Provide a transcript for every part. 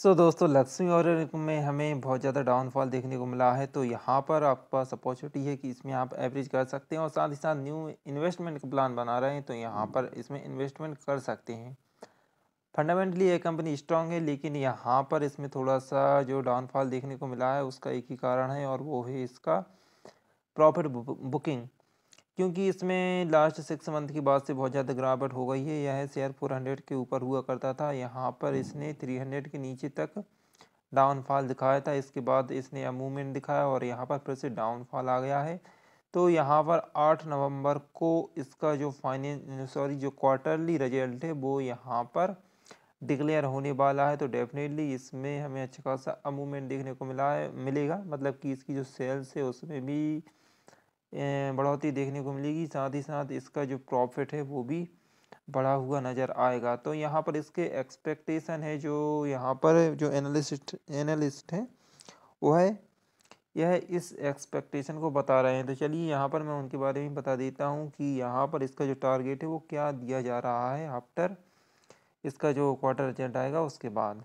सो so, दोस्तों लक्ष्मी और में हमें बहुत ज़्यादा डाउनफॉल देखने को मिला है तो यहाँ पर आपके पास अपॉर्चुनिटी है कि इसमें आप एवरेज कर सकते हैं और साथ ही साथ न्यू इन्वेस्टमेंट का प्लान बना रहे हैं तो यहाँ पर इसमें इन्वेस्टमेंट कर सकते हैं फंडामेंटली ये कंपनी स्ट्रांग है लेकिन यहाँ पर इसमें थोड़ा सा जो डाउनफॉल देखने को मिला है उसका एक ही कारण है और वो है इसका प्रॉफिट बुकिंग क्योंकि इसमें लास्ट सिक्स मंथ की बात से बहुत ज़्यादा गिरावट हो गई है यह शेयर फोर हंड्रेड के ऊपर हुआ करता था यहाँ पर इसने थ्री हंड्रेड के नीचे तक डाउनफॉल दिखाया था इसके बाद इसने मूवमेंट दिखाया और यहाँ पर फिर से डाउनफॉल आ गया है तो यहाँ पर आठ नवंबर को इसका जो फाइनेंस सॉरी जो क्वार्टरली रिजल्ट है वो यहाँ पर डिक्लेयर होने वाला है तो डेफिनेटली इसमें हमें अच्छा खासा मूवमेंट देखने को मिला है मिलेगा मतलब कि इसकी जो सेल्स है उसमें भी बढ़ोतरी देखने को मिलेगी साथ ही साथ इसका जो प्रॉफिट है वो भी बढ़ा हुआ नज़र आएगा तो यहाँ पर इसके एक्सपेक्टेशन है जो यहाँ पर जो एनालिस्ट एनालिस्ट हैं वो है यह इस एक्सपेक्टेशन को बता रहे हैं तो चलिए यहाँ पर मैं उनके बारे में बता देता हूँ कि यहाँ पर इसका जो टारगेट है वो क्या दिया जा रहा है आफ्टर इसका जो क्वार्टर एजेंट आएगा उसके बाद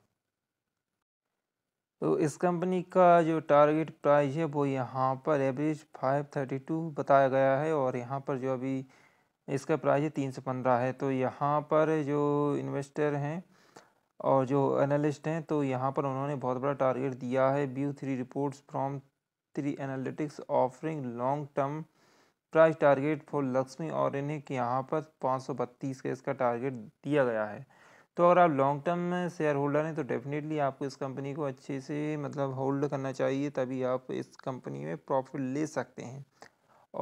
तो इस कंपनी का जो टारगेट प्राइस है वो यहाँ पर एवरेज फाइव थर्टी टू बताया गया है और यहाँ पर जो अभी इसका प्राइस है तीन सौ पंद्रह है तो यहाँ पर जो इन्वेस्टर हैं और जो एनालिस्ट हैं तो यहाँ पर उन्होंने बहुत बड़ा टारगेट दिया है view three reports from three analytics offering long term price target for Lakshmi और इन्हें यहाँ पर पाँच सौ बत्तीस का इसका टारगेट दिया गया है तो अगर आप लॉन्ग टर्म शेयर होल्डर हैं तो डेफिनेटली आपको इस कंपनी को अच्छे से मतलब होल्ड करना चाहिए तभी आप इस कंपनी में प्रॉफिट ले सकते हैं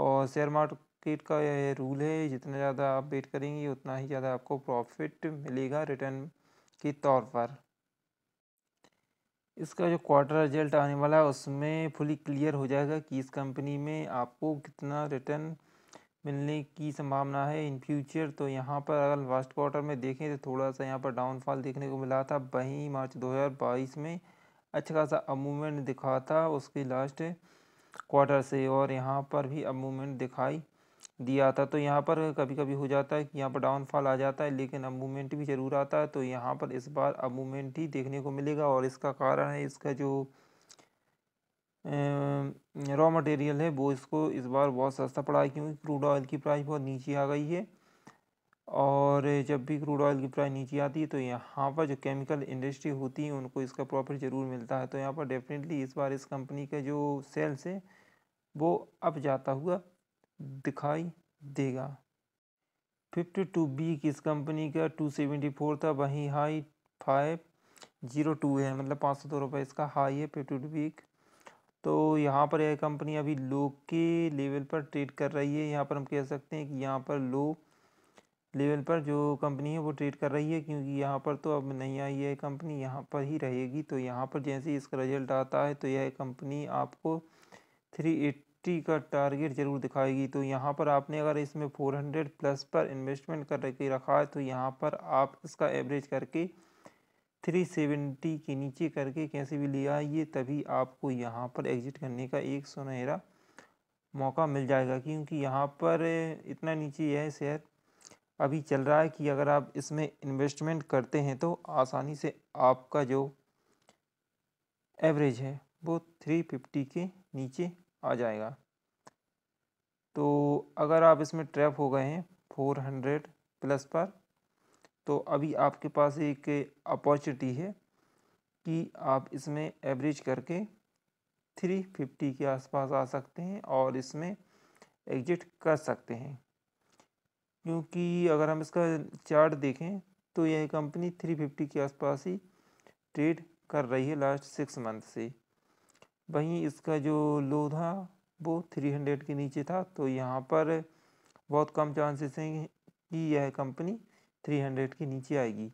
और शेयर मार्केट का यह रूल है जितना ज़्यादा आप वेट करेंगे उतना ही ज़्यादा आपको प्रॉफिट मिलेगा रिटर्न के तौर पर इसका जो क्वार्टर रिजल्ट आने वाला है उसमें फुली क्लियर हो जाएगा कि इस कंपनी में आपको कितना रिटर्न मिलने की संभावना है इन फ्यूचर तो यहाँ पर अगर लास्ट क्वार्टर में देखें तो थोड़ा सा यहाँ पर डाउनफॉल देखने को मिला था वहीं मार्च 2022 में अच्छा खासा अब मूवमेंट दिखा था उसके लास्ट क्वार्टर से और यहाँ पर भी अब मूवमेंट दिखाई दिया था तो यहाँ पर कभी कभी हो जाता है कि यहाँ पर डाउनफॉल आ जाता है लेकिन अब मूवमेंट भी ज़रूर आता है तो यहाँ पर इस बार अब मूवमेंट ही देखने को मिलेगा और इसका कारण है इसका जो रॉ मटेरियल है वो इसको इस बार बहुत सस्ता पड़ा है क्योंकि क्रूड ऑयल की प्राइस बहुत नीचे आ गई है और जब भी क्रूड ऑयल की प्राइस नीचे आती है तो यहाँ पर जो केमिकल इंडस्ट्री होती है उनको इसका प्रॉफिट ज़रूर मिलता है तो यहाँ पर डेफिनेटली इस बार इस कंपनी का जो सेल्स है वो अब जाता हुआ दिखाई देगा फिफ्टी टू बी किस इस कंपनी का टू सेवेंटी फोर था वहीं हाई फाइव जीरो टू है मतलब पाँच सौ दो रुपये इसका हाई है फिफ्टी टू बी तो यहाँ पर यह कंपनी अभी लो के लेवल पर ट्रेड कर रही है यहाँ पर हम कह सकते हैं कि यहाँ पर लो लेवल पर जो कंपनी है वो ट्रेड कर रही है क्योंकि यहाँ पर तो अब नहीं आई है कंपनी यहाँ पर ही रहेगी तो यहाँ पर जैसे इसका रिजल्ट आता है तो यह कंपनी आपको थ्री एट्टी का टारगेट ज़रूर दिखाएगी तो यहाँ पर आपने अगर इसमें फोर हंड्रेड प्लस पर इन्वेस्टमेंट करके रखा है तो यहाँ पर आप इसका एवरेज करके थ्री सेवेंटी के नीचे करके कैसे भी लिया ये तभी आपको यहाँ पर एग्जिट करने का एक सुनहरा मौका मिल जाएगा क्योंकि यहाँ पर इतना नीचे है शेयर अभी चल रहा है कि अगर आप इसमें इन्वेस्टमेंट करते हैं तो आसानी से आपका जो एवरेज है वो थ्री फिफ्टी के नीचे आ जाएगा तो अगर आप इसमें ट्रैप हो गए हैं फोर हंड्रेड प्लस पर तो अभी आपके पास एक अपॉर्चुनिटी है कि आप इसमें एवरेज करके थ्री फिफ्टी के आसपास आ सकते हैं और इसमें एग्जिट कर सकते हैं क्योंकि अगर हम इसका चार्ट देखें तो यह कंपनी थ्री फिफ्टी के आसपास ही ट्रेड कर रही है लास्ट सिक्स मंथ से वहीं इसका जो लो था वो थ्री हंड्रेड के नीचे था तो यहाँ पर बहुत कम चांसेस हैं कि यह कंपनी 300 के नीचे आएगी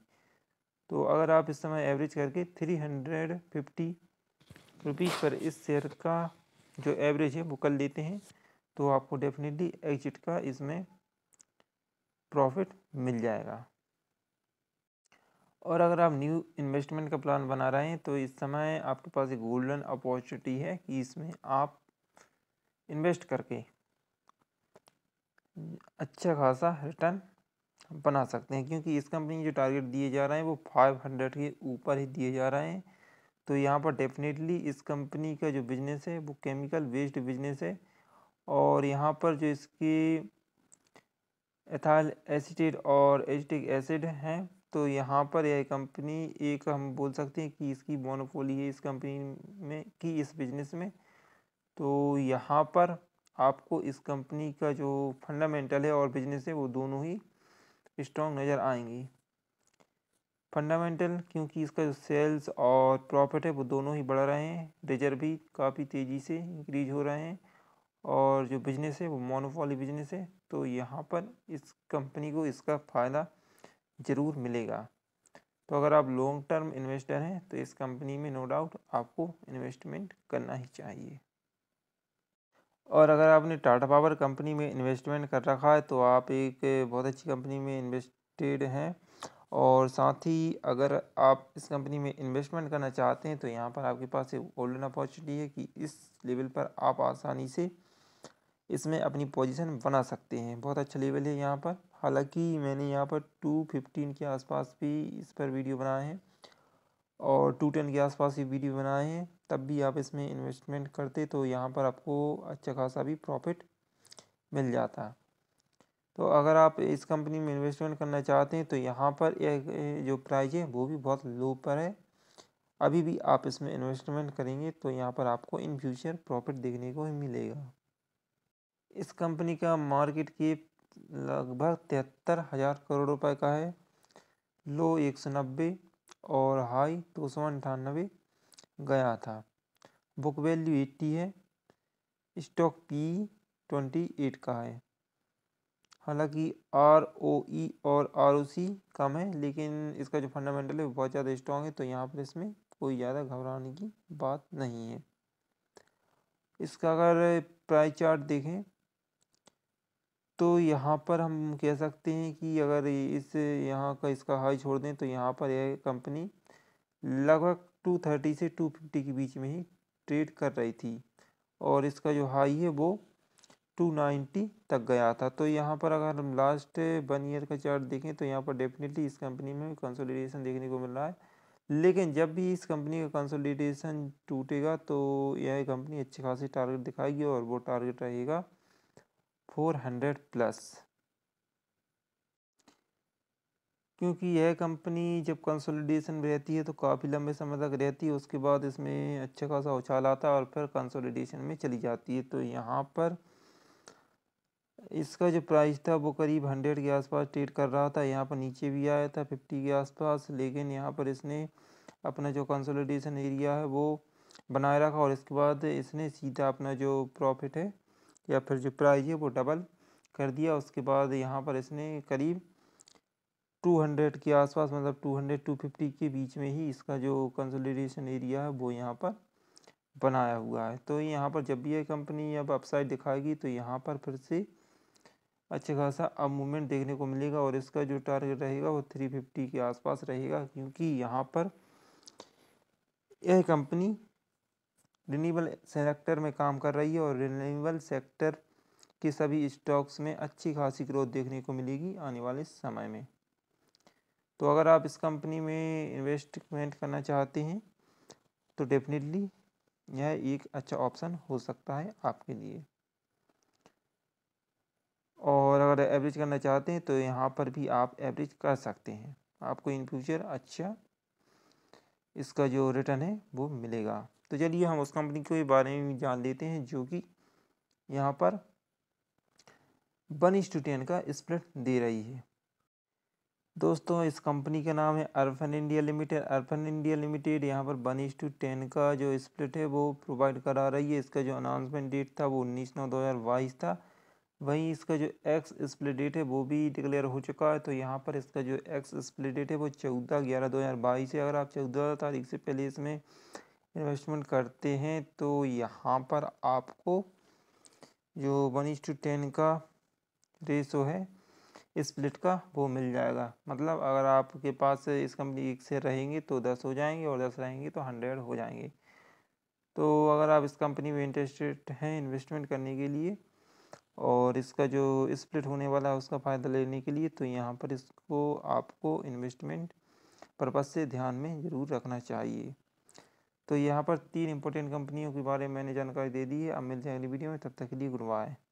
तो अगर आप इस समय एवरेज करके 350 रुपीज़ पर इस शेयर का जो एवरेज है वो कर लेते हैं तो आपको डेफिनेटली एग्जिट का इसमें प्रॉफिट मिल जाएगा और अगर आप न्यू इन्वेस्टमेंट का प्लान बना रहे हैं तो इस समय आपके पास एक गोल्डन अपॉर्चुनिटी है कि इसमें आप इन्वेस्ट करके अच्छा खासा रिटर्न बना सकते हैं क्योंकि इस कंपनी जो टारगेट दिए जा रहे हैं वो फाइव हंड्रेड के ऊपर ही दिए जा रहे हैं तो यहाँ पर डेफिनेटली इस कंपनी का जो बिजनेस है वो केमिकल वेस्ट बिजनेस है और यहाँ पर जो इसकी एथाइल एसिटेट और एजिटिक एसिड हैं तो यहाँ पर यह कंपनी एक हम बोल सकते हैं कि इसकी मोनोपोली है इस कंपनी में की इस बिजनेस में तो यहाँ पर आपको इस कंपनी का जो फंडामेंटल है और बिजनेस है वो दोनों ही स्ट्रॉन्ग नज़र आएंगी फंडामेंटल क्योंकि इसका जो सेल्स और प्रॉफिट है वो दोनों ही बढ़ रहे हैं रिजर्व भी काफ़ी तेज़ी से इंक्रीज हो रहे हैं और जो बिजनेस है वो मोनोफॉली बिजनेस है तो यहाँ पर इस कंपनी को इसका फ़ायदा ज़रूर मिलेगा तो अगर आप लॉन्ग टर्म इन्वेस्टर हैं तो इस कंपनी में नो डाउट आपको इन्वेस्टमेंट करना ही चाहिए और अगर आपने टाटा पावर कंपनी में इन्वेस्टमेंट कर रखा है तो आप एक बहुत अच्छी कंपनी में इन्वेस्टेड हैं और साथ ही अगर आप इस कंपनी में इन्वेस्टमेंट करना चाहते हैं तो यहाँ पर आपके पास एक गोल्डन अपॉर्चुनिटी है कि इस लेवल पर आप आसानी से इसमें अपनी पोजीशन बना सकते हैं बहुत अच्छा लेवल है यहाँ पर हालांकि मैंने यहाँ पर टू फिफ्टीन के आसपास भी इस पर वीडियो बनाए हैं और टू टेन के आसपास भी वीडियो बनाए हैं तब भी आप इसमें इन्वेस्टमेंट करते तो यहाँ पर आपको अच्छा खासा भी प्रॉफिट मिल जाता तो अगर आप इस कंपनी में इन्वेस्टमेंट करना चाहते हैं तो यहाँ पर एक जो प्राइस है वो भी बहुत लो पर है अभी भी आप इसमें इन्वेस्टमेंट करेंगे तो यहाँ पर आपको इन फ्यूचर प्रॉफिट देखने को ही मिलेगा इस कंपनी का मार्केट के लगभग तिहत्तर हज़ार करोड़ रुपए का है लो एक सौ नब्बे और हाई दो सौ अंठानबे गया था बुक वैल्यू एट्टी है स्टॉक पी ट्वेंटी एट का है हालांकि आर ओ ई और आर ओ सी कम है लेकिन इसका जो फंडामेंटल है वो बहुत ज़्यादा स्ट्रॉन्ग है तो यहाँ पर इसमें कोई ज़्यादा घबराने की बात नहीं है इसका अगर प्राइस चार्ट देखें तो यहाँ पर हम कह सकते हैं कि अगर इस यहाँ का इसका हाई छोड़ दें तो यहाँ पर यह कंपनी लगभग 230 से 250 के बीच में ही ट्रेड कर रही थी और इसका जो हाई है वो 290 तक गया था तो यहाँ पर अगर हम लास्ट वन ईयर का चार्ट देखें तो यहाँ पर डेफिनेटली इस कंपनी में कंसोलिडेशन देखने को मिल रहा है लेकिन जब भी इस कंपनी का कंसोलिडेशन टूटेगा तो यह कंपनी अच्छी खासी टारगेट दिखाएगी और वो टारगेट रहेगा 400 प्लस क्योंकि यह कंपनी जब कंसोलिडेशन में रहती है तो काफ़ी लंबे समय तक रहती है उसके बाद इसमें अच्छा खासा उछाल आता है और फिर कंसोलिडेशन में चली जाती है तो यहाँ पर इसका जो प्राइस था वो करीब हंड्रेड के आसपास ट्रेड कर रहा था यहाँ पर नीचे भी आया था फिफ्टी के आसपास लेकिन यहाँ पर इसने अपना जो कंसोलिडेशन एरिया है वो बनाए रखा और इसके बाद इसने सीधा अपना जो प्रॉफिट है या फिर जो प्राइस है वो डबल कर दिया उसके बाद यहाँ पर इसने करीब 200 के आसपास मतलब 200 250 के बीच में ही इसका जो कंसोलिडेशन एरिया है वो यहाँ पर बनाया हुआ है तो यहाँ पर जब भी ये कंपनी अब अपसाइड दिखाएगी तो यहाँ पर फिर से अच्छे खासा अब मूवमेंट देखने को मिलेगा और इसका जो टारगेट रहेगा वो 350 के आसपास रहेगा क्योंकि यहाँ पर यह कंपनी रिनीबल सेक्टर में काम कर रही है और रिनीबल सेक्टर के सभी स्टॉक्स में अच्छी खासी ग्रोथ देखने को मिलेगी आने वाले समय में तो अगर आप इस कंपनी में इन्वेस्टमेंट करना चाहते हैं तो डेफिनेटली यह एक अच्छा ऑप्शन हो सकता है आपके लिए और अगर एवरेज करना चाहते हैं तो यहाँ पर भी आप एवरेज कर सकते हैं आपको इन फ्यूचर अच्छा इसका जो रिटर्न है वो मिलेगा तो चलिए हम उस कंपनी के बारे में जान लेते हैं जो कि यहाँ पर वन इंस का स्प्रेड दे रही है दोस्तों इस कंपनी का नाम है Arfin India limited Arfin India limited यहाँ पर वन टू टेन का जो स्प्लिट है वो प्रोवाइड करा रही है इसका जो अनाउंसमेंट डेट था वो उन्नीस नौ दो हज़ार बाईस था वहीं इसका जो एक्स स्प्लिट डेट है वो भी डिक्लेयर हो चुका है तो यहाँ पर इसका जो एक्स स्प्लिट डेट है वो चौदह ग्यारह दो हज़ार बाईस है अगर आप चौदह तारीख से पहले इसमें इन्वेस्टमेंट करते हैं तो यहाँ पर आपको जो वन इज टू टेन का रेसो है स्प्लिट का वो मिल जाएगा मतलब अगर आपके पास इस कंपनी एक से रहेंगे तो दस हो जाएंगे और दस रहेंगे तो हंड्रेड हो जाएंगे तो अगर आप इस कंपनी में इंटरेस्टेड हैं इन्वेस्टमेंट करने के लिए और इसका जो स्प्लिट होने वाला है उसका फ़ायदा लेने के लिए तो यहाँ पर इसको आपको इन्वेस्टमेंट पर्पज़ से ध्यान में ज़रूर रखना चाहिए तो यहाँ पर तीन इंपॉर्टेंट कंपनियों के बारे में मैंने जानकारी दे दी है अब मिलते हैं अगली वीडियो में तब तक के लिए गुड बाय